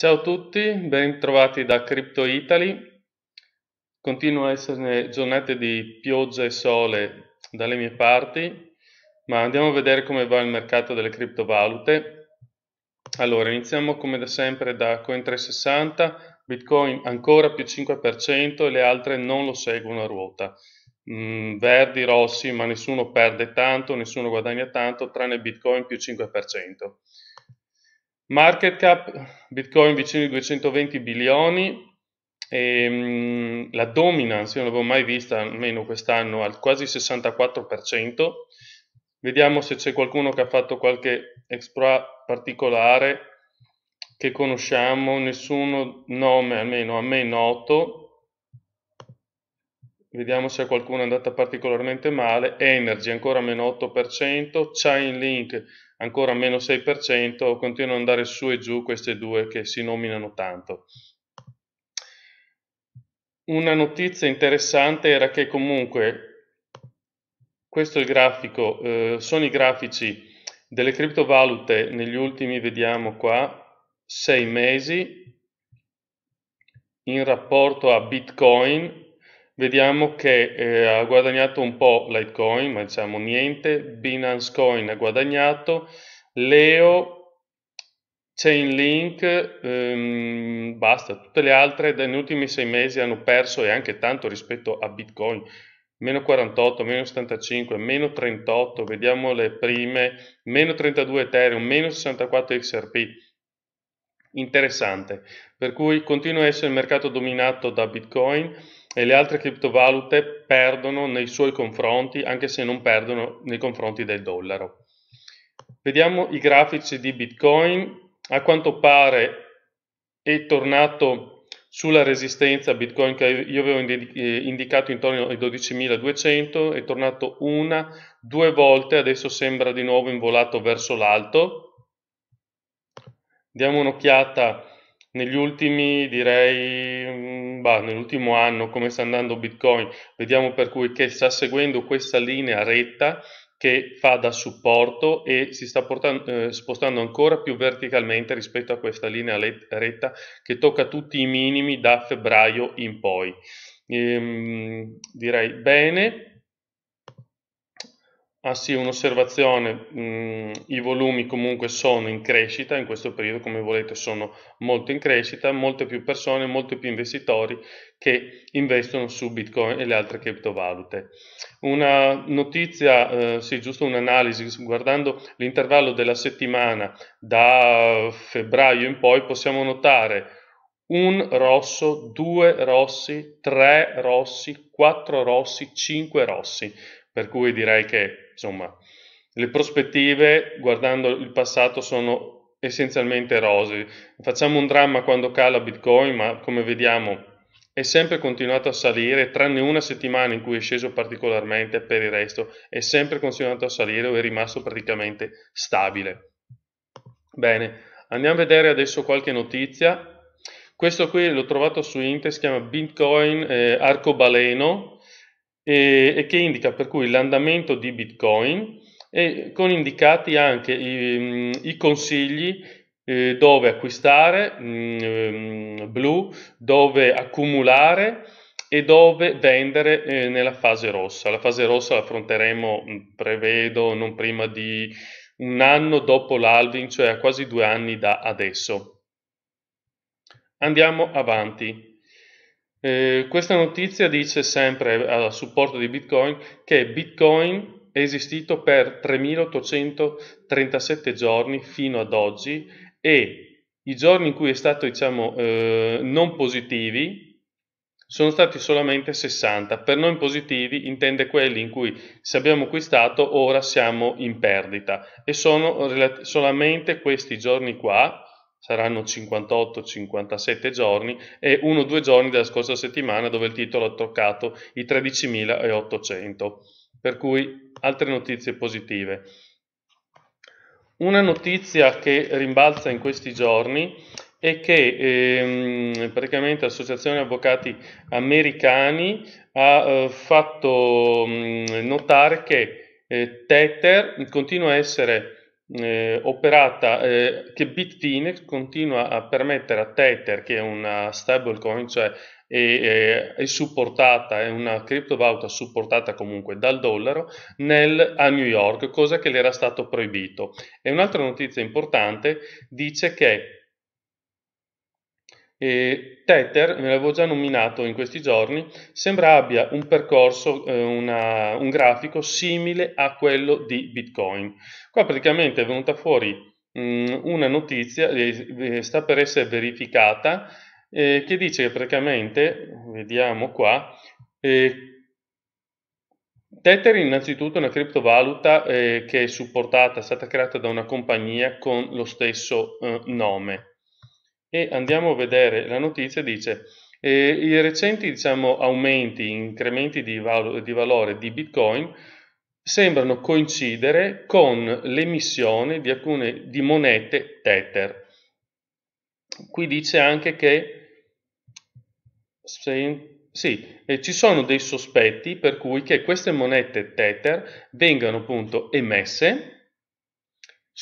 Ciao a tutti, ben trovati da Crypto Italy. Continua a esserne giornate di pioggia e sole dalle mie parti, ma andiamo a vedere come va il mercato delle criptovalute. Allora, iniziamo come da sempre da Coin360, Bitcoin ancora più 5% e le altre non lo seguono a ruota. Mm, verdi, rossi, ma nessuno perde tanto, nessuno guadagna tanto, tranne Bitcoin più 5%. Market cap Bitcoin vicino ai 220 bilioni, e, ehm, la dominance io non l'avevo mai vista, almeno quest'anno, al quasi 64%. Vediamo se c'è qualcuno che ha fatto qualche exploit particolare che conosciamo, nessuno nome almeno a me noto. Vediamo se qualcuno è andata particolarmente male. Energy ancora meno 8%, Chainlink ancora meno 6%, continuano ad andare su e giù queste due che si nominano tanto. Una notizia interessante era che comunque questo è il grafico, eh, sono i grafici delle criptovalute negli ultimi, vediamo qua, 6 mesi in rapporto a Bitcoin Vediamo che eh, ha guadagnato un po' Litecoin, ma diciamo niente, Binance Coin ha guadagnato, Leo, Chainlink, ehm, basta, tutte le altre negli ultimi sei mesi hanno perso e anche tanto rispetto a Bitcoin, meno 48, meno 75, meno 38, vediamo le prime, meno 32 Ethereum, meno 64 XRP, interessante, per cui continua a essere il mercato dominato da Bitcoin, e le altre criptovalute perdono nei suoi confronti, anche se non perdono nei confronti del dollaro. Vediamo i grafici di Bitcoin. A quanto pare è tornato sulla resistenza Bitcoin che io avevo eh, indicato intorno ai 12.200, è tornato una, due volte, adesso sembra di nuovo involato verso l'alto. Diamo un'occhiata negli ultimi, direi, mm, bah, nell'ultimo anno, come sta andando Bitcoin, vediamo per cui che sta seguendo questa linea retta che fa da supporto e si sta portando, eh, spostando ancora più verticalmente rispetto a questa linea retta che tocca tutti i minimi da febbraio in poi. Ehm, direi bene, Ah sì, un'osservazione, mm, i volumi comunque sono in crescita, in questo periodo come volete sono molto in crescita, molte più persone, molti più investitori che investono su Bitcoin e le altre criptovalute. Una notizia, eh, sì, giusto un'analisi, guardando l'intervallo della settimana da febbraio in poi possiamo notare un rosso, due rossi, tre rossi, quattro rossi, cinque rossi, per cui direi che insomma, le prospettive guardando il passato sono essenzialmente rosee. Facciamo un dramma quando cala Bitcoin, ma come vediamo è sempre continuato a salire, tranne una settimana in cui è sceso particolarmente, per il resto è sempre continuato a salire o è rimasto praticamente stabile. Bene, andiamo a vedere adesso qualche notizia. Questo qui l'ho trovato su Inter, si chiama Bitcoin eh, Arcobaleno, e, e che indica per cui l'andamento di Bitcoin e con indicati anche i, mm, i consigli eh, dove acquistare mh, mm, ehm, blu, dove accumulare e dove vendere eh, nella fase rossa. La fase rossa la affronteremo, mm, prevedo, non prima di un anno dopo l'alvin, cioè a quasi due anni da adesso. Andiamo avanti. Eh, questa notizia dice sempre eh, a supporto di Bitcoin che Bitcoin è esistito per 3.837 giorni fino ad oggi e i giorni in cui è stato diciamo eh, non positivi sono stati solamente 60. Per noi positivi intende quelli in cui se abbiamo acquistato ora siamo in perdita e sono solamente questi giorni qua saranno 58-57 giorni e uno o due giorni della scorsa settimana dove il titolo ha toccato i 13.800. Per cui altre notizie positive. Una notizia che rimbalza in questi giorni è che ehm, praticamente l'Associazione Avvocati Americani ha eh, fatto mh, mm, notare che eh, Tether continua a essere eh, operata eh, che Bitfinex continua a permettere a Tether, che è una stablecoin, cioè è, è, è, supportata, è una criptovaluta supportata comunque dal dollaro nel, a New York, cosa che le era stato proibito. E un'altra notizia importante dice che e Tether, ve l'avevo già nominato in questi giorni, sembra abbia un percorso, eh, una, un grafico simile a quello di Bitcoin. Qua praticamente è venuta fuori mh, mm, una notizia, eh, sta per essere verificata, eh, che dice che praticamente, vediamo qua, eh, Tether innanzitutto è una criptovaluta eh, che è supportata, è stata creata da una compagnia con lo stesso eh, nome e andiamo a vedere la notizia, dice eh, i recenti diciamo, aumenti, incrementi di, val di valore di Bitcoin sembrano coincidere con l'emissione di alcune di monete Tether. Qui dice anche che sì, sì eh, ci sono dei sospetti per cui che queste monete Tether vengano appunto emesse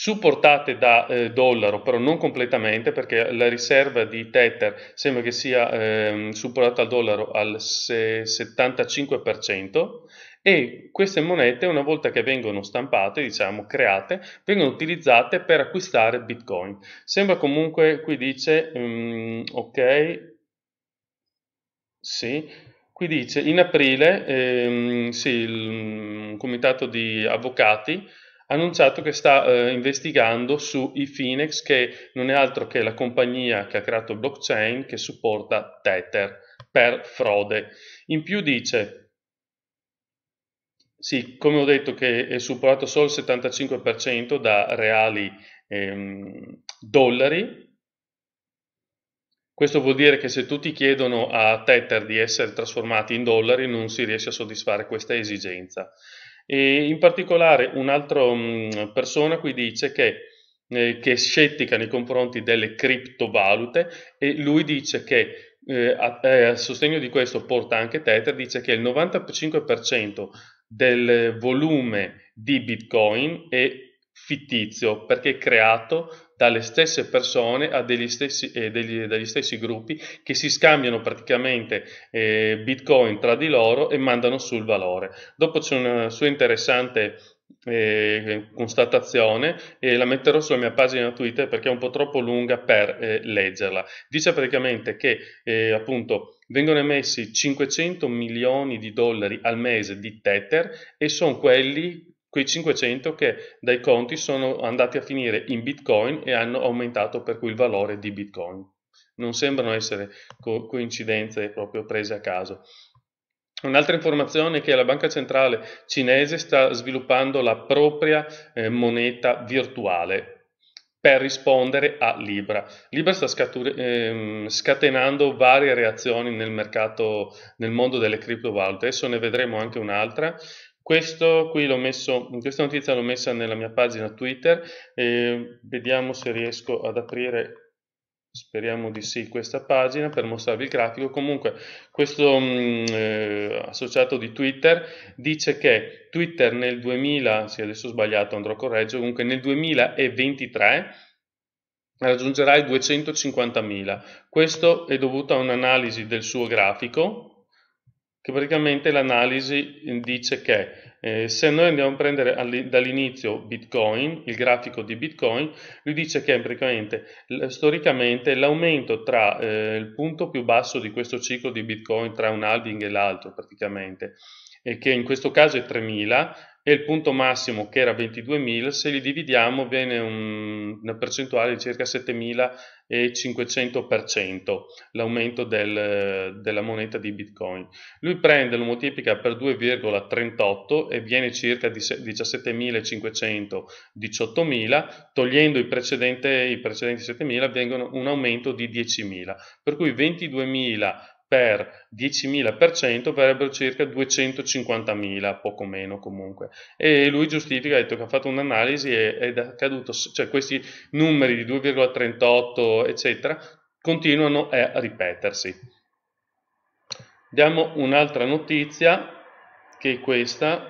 supportate da eh, dollaro, però non completamente perché la riserva di Tether sembra che sia eh, supportata al dollaro al 75% e queste monete una volta che vengono stampate, diciamo create, vengono utilizzate per acquistare Bitcoin. Sembra comunque, qui dice, um, ok, sì, Qui dice, in aprile ehm, sì, il, un mm, comitato di avvocati annunciato che sta eh, investigando su Efinex, che non è altro che la compagnia che ha creato il blockchain che supporta Tether per frode. In più dice sì, come ho detto che è supportato solo il 75% da reali ehm, dollari. Questo vuol dire che se tutti chiedono a Tether di essere trasformati in dollari non si riesce a soddisfare questa esigenza. E in particolare un'altra mm, persona qui dice che, eh, che, è scettica nei confronti delle criptovalute e lui dice che eh, a, eh, a, sostegno di questo porta anche Tether, dice che il 95% del volume di Bitcoin è fittizio perché creato dalle stesse persone a degli stessi, eh, degli, degli stessi gruppi che si scambiano praticamente eh, bitcoin tra di loro e mandano sul valore. Dopo c'è una sua interessante eh, constatazione e la metterò sulla mia pagina Twitter perché è un po' troppo lunga per eh, leggerla. Dice praticamente che eh, appunto vengono emessi 500 milioni di dollari al mese di Tether e sono quelli quei 500 che dai conti sono andati a finire in bitcoin e hanno aumentato per cui il valore di bitcoin. Non sembrano essere co- coincidenze proprio prese a caso. Un'altra informazione è che la banca centrale cinese sta sviluppando la propria eh, moneta virtuale per rispondere a Libra. Libra sta scatur- ehm, scatenando varie reazioni nel mercato, nel mondo delle criptovalute, adesso ne vedremo anche un'altra. Questo qui l'ho messo, questa notizia l'ho messa nella mia pagina Twitter, eh, vediamo se riesco ad aprire speriamo di sì questa pagina per mostrarvi il grafico comunque questo mm, eh, associato di twitter dice che twitter nel 2000 sì adesso ho sbagliato andrò a correggere comunque nel 2023 raggiungerà i 250.000 questo è dovuto a un'analisi del suo grafico che praticamente l'analisi dice che eh, se noi andiamo a prendere dall'inizio Bitcoin, il grafico di Bitcoin, lui dice che praticamente storicamente l'aumento tra eh, il punto più basso di questo ciclo di Bitcoin, tra un halving e l'altro praticamente, e che in questo caso è 3000, e il punto massimo che era 22.000, se li dividiamo viene un, una percentuale di circa 7.500% l'aumento del, della moneta di Bitcoin. Lui prende, lo moltiplica per 2,38 e viene circa 17.500, 18.000, togliendo i precedenti, i precedenti 7.000 vengono un aumento di 10.000, per cui 22.000 per 10.000% verrebbero circa 250.000, poco meno comunque. E lui giustifica, ha detto che ha fatto un'analisi e è caduto, cioè questi numeri di 2,38 eccetera continuano a ripetersi. Diamo un'altra notizia che è questa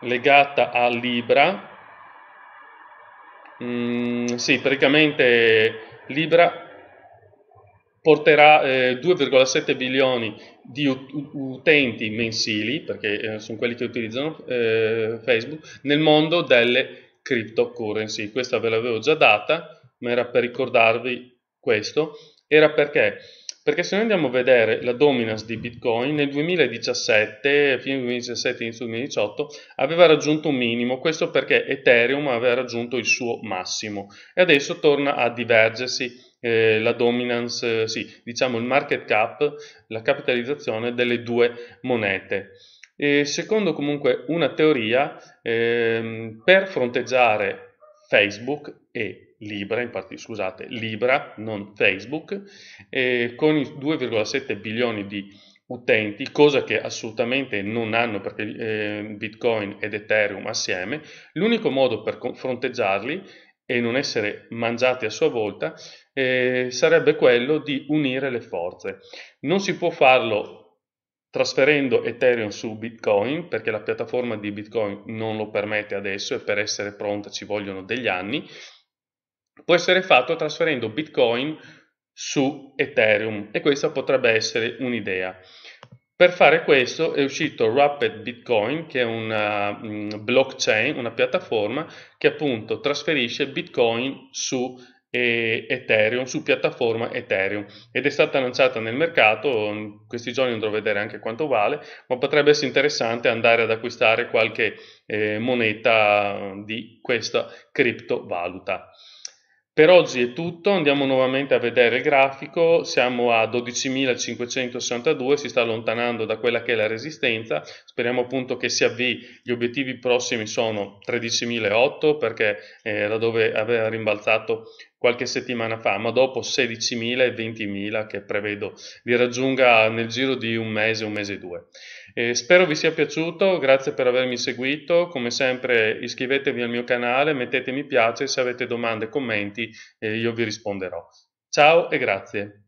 legata a Libra. Mm, sì, praticamente Libra porterà eh, 2,7 milioni di utenti mensili, perché eh, sono quelli che utilizzano eh, Facebook, nel mondo delle cryptocurrency. Questa ve l'avevo già data, ma era per ricordarvi questo. Era perché? Perché se noi andiamo a vedere la dominance di Bitcoin, nel 2017, fine 2017, inizio 2018, aveva raggiunto un minimo, questo perché Ethereum aveva raggiunto il suo massimo e adesso torna a divergersi eh, la dominance, eh, sì, diciamo il market cap, la capitalizzazione delle due monete. E secondo comunque una teoria, ehm, per fronteggiare Facebook e Libra, infatti scusate, Libra, non Facebook, eh, con i 2,7 bilioni di utenti, cosa che assolutamente non hanno perché eh, Bitcoin ed Ethereum assieme, l'unico modo per fronteggiarli e non essere mangiati a sua volta eh, sarebbe quello di unire le forze. Non si può farlo trasferendo Ethereum su Bitcoin perché la piattaforma di Bitcoin non lo permette adesso e per essere pronta ci vogliono degli anni. Può essere fatto trasferendo Bitcoin su Ethereum e questa potrebbe essere un'idea. Per fare questo è uscito Rapid Bitcoin, che è una uh, mm, blockchain, una piattaforma che appunto trasferisce Bitcoin su eh, Ethereum, su piattaforma Ethereum ed è stata lanciata nel mercato, in questi giorni andrò a vedere anche quanto vale, ma potrebbe essere interessante andare ad acquistare qualche eh, moneta di questa criptovaluta. Per oggi è tutto, andiamo nuovamente a vedere il grafico, siamo a 12.562, si sta allontanando da quella che è la resistenza, speriamo appunto che si avvii, gli obiettivi prossimi sono 13.008 perché eh, dove aveva rimbalzato qualche settimana fa, ma dopo 16.000 e 20.000 che prevedo li raggiunga nel giro di un mese, un mese e due. Eh, spero vi sia piaciuto, grazie per avermi seguito, come sempre iscrivetevi al mio canale, mettete mi piace, se avete domande e commenti eh, io vi risponderò. Ciao e grazie.